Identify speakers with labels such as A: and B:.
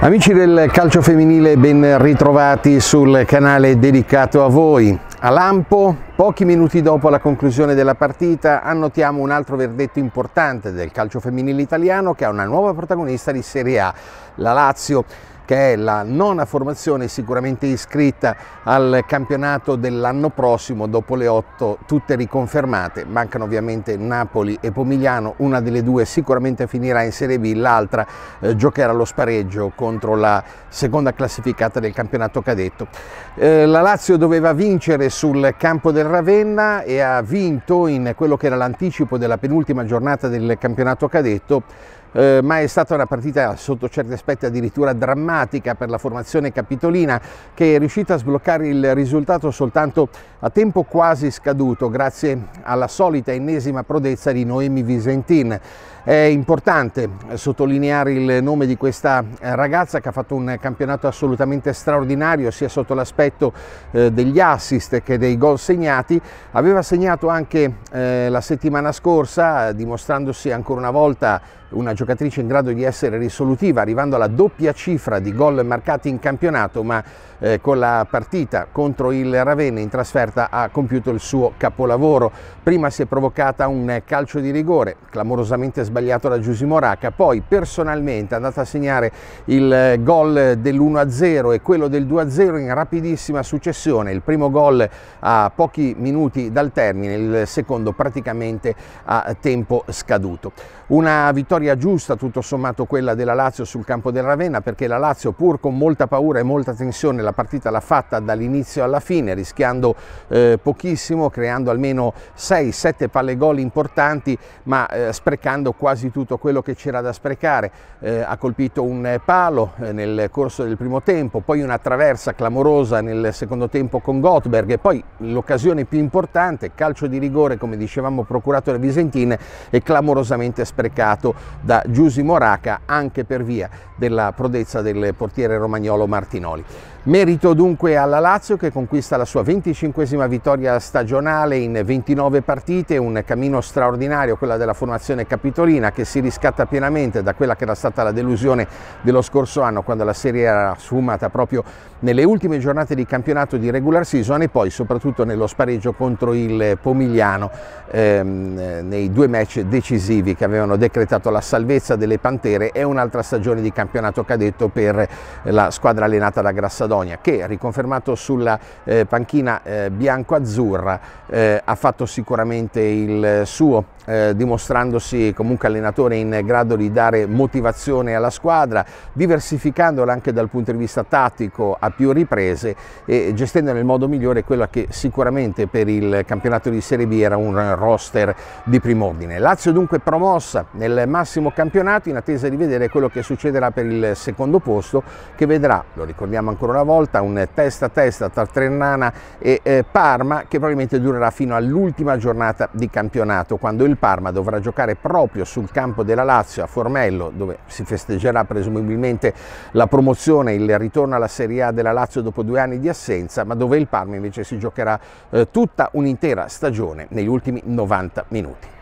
A: Amici del calcio femminile, ben ritrovati sul canale dedicato a voi. A Lampo, pochi minuti dopo la conclusione della partita, annotiamo un altro verdetto importante del calcio femminile italiano che ha una nuova protagonista di Serie A, la Lazio che è la nona formazione sicuramente iscritta al campionato dell'anno prossimo dopo le otto tutte riconfermate. Mancano ovviamente Napoli e Pomigliano, una delle due sicuramente finirà in Serie B, l'altra eh, giocherà lo spareggio contro la seconda classificata del campionato cadetto. Eh, la Lazio doveva vincere sul campo del Ravenna e ha vinto in quello che era l'anticipo della penultima giornata del campionato cadetto eh, ma è stata una partita sotto certi aspetti addirittura drammatica per la formazione capitolina che è riuscita a sbloccare il risultato soltanto a tempo quasi scaduto grazie alla solita ennesima prodezza di Noemi Visentin. È importante sottolineare il nome di questa ragazza che ha fatto un campionato assolutamente straordinario sia sotto l'aspetto eh, degli assist che dei gol segnati. Aveva segnato anche eh, la settimana scorsa eh, dimostrandosi ancora una volta una giocatrice in grado di essere risolutiva, arrivando alla doppia cifra di gol marcati in campionato, ma eh, con la partita contro il Ravenna in trasferta ha compiuto il suo capolavoro. Prima si è provocata un calcio di rigore, clamorosamente sbagliato da Giusy Moraca, poi personalmente è andata a segnare il eh, gol dell'1-0 e quello del 2-0 in rapidissima successione, il primo gol a pochi minuti dal termine, il secondo praticamente a tempo scaduto. Una vittoria giusta giusta tutto sommato quella della Lazio sul campo del Ravenna perché la Lazio pur con molta paura e molta tensione la partita l'ha fatta dall'inizio alla fine rischiando eh, pochissimo, creando almeno 6-7 palle gol importanti ma eh, sprecando quasi tutto quello che c'era da sprecare. Eh, ha colpito un eh, palo eh, nel corso del primo tempo, poi una traversa clamorosa nel secondo tempo con Gottberg e poi l'occasione più importante, calcio di rigore come dicevamo procuratore Visentin e clamorosamente sprecato da Giusi Moraca anche per via della prodezza del portiere romagnolo Martinoli. Merito dunque alla Lazio che conquista la sua 25esima vittoria stagionale in 29 partite, un cammino straordinario quella della formazione capitolina che si riscatta pienamente da quella che era stata la delusione dello scorso anno quando la serie era sfumata proprio nelle ultime giornate di campionato di regular season e poi soprattutto nello spareggio contro il Pomigliano ehm, nei due match decisivi che avevano decretato la salvezza salvezza delle Pantere è un'altra stagione di campionato cadetto per la squadra allenata da Grassadonia che riconfermato sulla eh, panchina eh, bianco-azzurra eh, ha fatto sicuramente il suo eh, dimostrandosi comunque allenatore in grado di dare motivazione alla squadra diversificandola anche dal punto di vista tattico a più riprese e gestendo nel modo migliore quello che sicuramente per il campionato di Serie B era un roster di prim'ordine. Lazio dunque promossa nel massimo campionato in attesa di vedere quello che succederà per il secondo posto che vedrà, lo ricordiamo ancora una volta, un testa a testa tra Trennana e eh, Parma che probabilmente durerà fino all'ultima giornata di campionato quando il Parma dovrà giocare proprio sul campo della Lazio a Formello dove si festeggerà presumibilmente la promozione, il ritorno alla Serie A della Lazio dopo due anni di assenza ma dove il Parma invece si giocherà eh, tutta un'intera stagione negli ultimi 90 minuti.